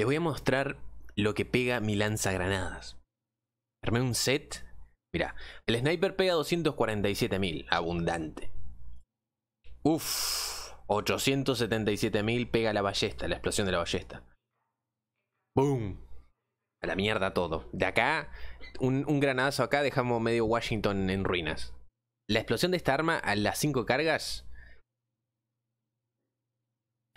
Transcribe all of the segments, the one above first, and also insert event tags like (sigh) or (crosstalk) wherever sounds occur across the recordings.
Les voy a mostrar lo que pega mi lanza granadas Armé un set. Mira, el sniper pega 247.000, abundante. Uf, 877.000 pega la ballesta, la explosión de la ballesta. ¡Boom! A la mierda todo. De acá, un, un acá dejamos medio Washington en ruinas. La explosión de esta arma a las 5 cargas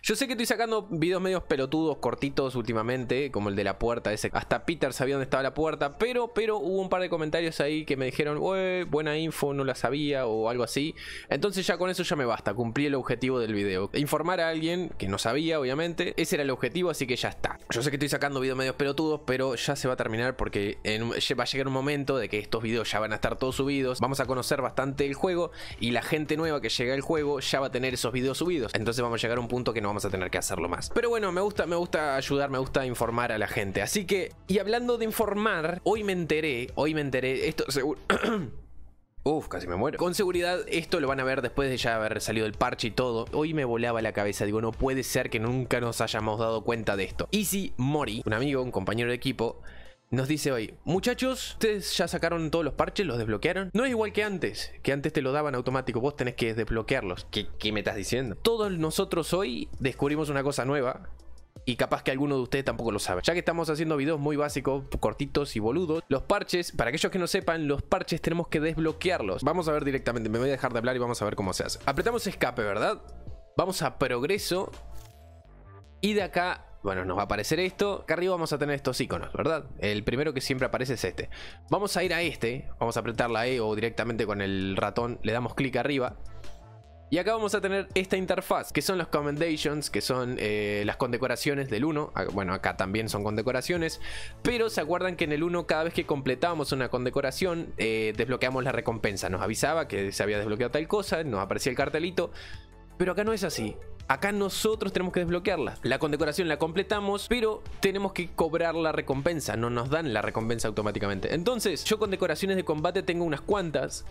yo sé que estoy sacando videos medios pelotudos, cortitos últimamente, como el de la puerta ese. Hasta Peter sabía dónde estaba la puerta, pero, pero hubo un par de comentarios ahí que me dijeron, buena info, no la sabía o algo así. Entonces ya con eso ya me basta, cumplí el objetivo del video. Informar a alguien que no sabía, obviamente. Ese era el objetivo, así que ya está. Yo sé que estoy sacando videos medios pelotudos, pero ya se va a terminar porque va a llegar un momento de que estos videos ya van a estar todos subidos. Vamos a conocer bastante el juego y la gente nueva que llega al juego ya va a tener esos videos subidos. Entonces vamos a llegar a un punto que no vamos a tener que hacerlo más. Pero bueno, me gusta, me gusta ayudar, me gusta informar a la gente. Así que, y hablando de informar, hoy me enteré, hoy me enteré, esto seguro... (coughs) Uf, casi me muero. Con seguridad, esto lo van a ver después de ya haber salido el parche y todo. Hoy me volaba la cabeza, digo, no puede ser que nunca nos hayamos dado cuenta de esto. Easy Mori, un amigo, un compañero de equipo, nos dice hoy, muchachos, ustedes ya sacaron todos los parches, los desbloquearon. No es igual que antes, que antes te lo daban automático, vos tenés que desbloquearlos. ¿Qué, qué me estás diciendo? Todos nosotros hoy descubrimos una cosa nueva y capaz que alguno de ustedes tampoco lo sabe. Ya que estamos haciendo videos muy básicos, cortitos y boludos, los parches, para aquellos que no sepan, los parches tenemos que desbloquearlos. Vamos a ver directamente, me voy a dejar de hablar y vamos a ver cómo se hace. Apretamos escape, ¿verdad? Vamos a progreso y de acá bueno, nos va a aparecer esto. Acá arriba vamos a tener estos iconos, ¿verdad? El primero que siempre aparece es este. Vamos a ir a este. Vamos a apretar la E o directamente con el ratón. Le damos clic arriba. Y acá vamos a tener esta interfaz, que son los commendations, que son eh, las condecoraciones del 1. Ah, bueno, acá también son condecoraciones. Pero se acuerdan que en el 1, cada vez que completábamos una condecoración, eh, desbloqueamos la recompensa. Nos avisaba que se había desbloqueado tal cosa, nos aparecía el cartelito. Pero acá no es así. Acá nosotros tenemos que desbloquearlas. La condecoración la completamos, pero tenemos que cobrar la recompensa. No nos dan la recompensa automáticamente. Entonces, yo con decoraciones de combate tengo unas cuantas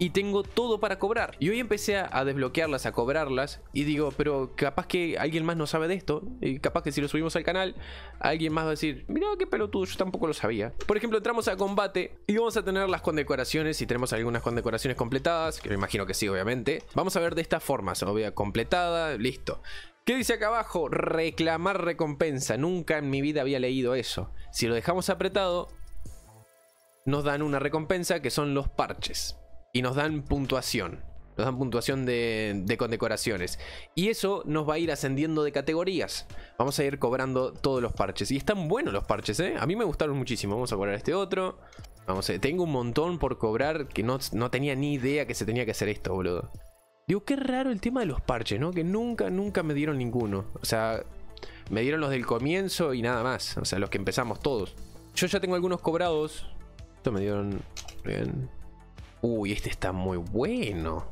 y tengo todo para cobrar. Y hoy empecé a desbloquearlas, a cobrarlas y digo, pero capaz que alguien más no sabe de esto y capaz que si lo subimos al canal, alguien más va a decir, mira qué pelotudo, yo tampoco lo sabía. Por ejemplo, entramos a combate y vamos a tener las condecoraciones y tenemos algunas condecoraciones completadas, que me imagino que sí, obviamente. Vamos a ver de esta forma se obvia completada, listo. ¿Qué dice acá abajo? Reclamar recompensa. Nunca en mi vida había leído eso. Si lo dejamos apretado, nos dan una recompensa que son los parches y nos dan puntuación. Nos dan puntuación de, condecoraciones. Y eso nos va a ir ascendiendo de categorías. Vamos a ir cobrando todos los parches. Y están buenos los parches, ¿eh? A mí me gustaron muchísimo. Vamos a cobrar este otro. Vamos a... Eh, tengo un montón por cobrar que no, no tenía ni idea que se tenía que hacer esto, boludo. Digo, qué raro el tema de los parches, ¿no? Que nunca, nunca me dieron ninguno. O sea, me dieron los del comienzo y nada más. O sea, los que empezamos todos. Yo ya tengo algunos cobrados. Esto me dieron... Bien. Uy, este está muy bueno.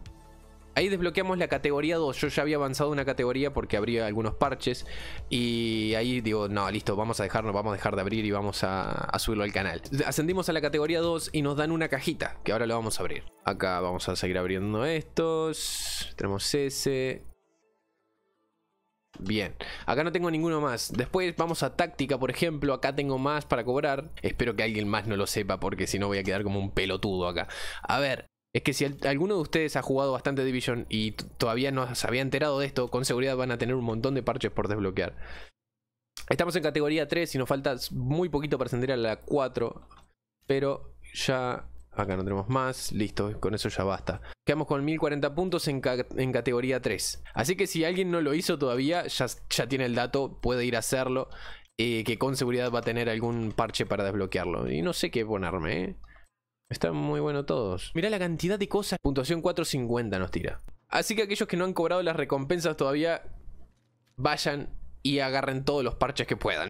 Ahí desbloqueamos la categoría 2. Yo ya había avanzado una categoría porque abría algunos parches. Y ahí digo, no, listo, vamos a dejarnos, vamos a dejar de abrir y vamos a, subirlo al canal. Ascendimos a la categoría 2 y nos dan una cajita, que ahora lo vamos a abrir. Acá vamos a seguir abriendo estos. Tenemos ese. Bien, acá no tengo ninguno más. Después vamos a táctica, por ejemplo. Acá tengo más para cobrar. Espero que alguien más no lo sepa porque si no voy a quedar como un pelotudo acá. A ver, es que si alguno de ustedes ha jugado bastante Division y todavía no se había enterado de esto, con seguridad van a tener un montón de parches por desbloquear. Estamos en categoría 3 y nos falta muy poquito para ascender a la 4. Pero ya... Acá no tenemos más. Listo, con eso ya basta. Quedamos con 1040 puntos en, categoría 3. Así que si alguien no lo hizo todavía, ya, ya tiene el dato, puede ir a hacerlo. Eh, que con seguridad va a tener algún parche para desbloquearlo. Y no sé qué ponerme, ¿eh? Están muy buenos todos. Mirá la cantidad de cosas. Puntuación 450 nos tira. Así que aquellos que no han cobrado las recompensas todavía, vayan y agarren todos los parches que puedan.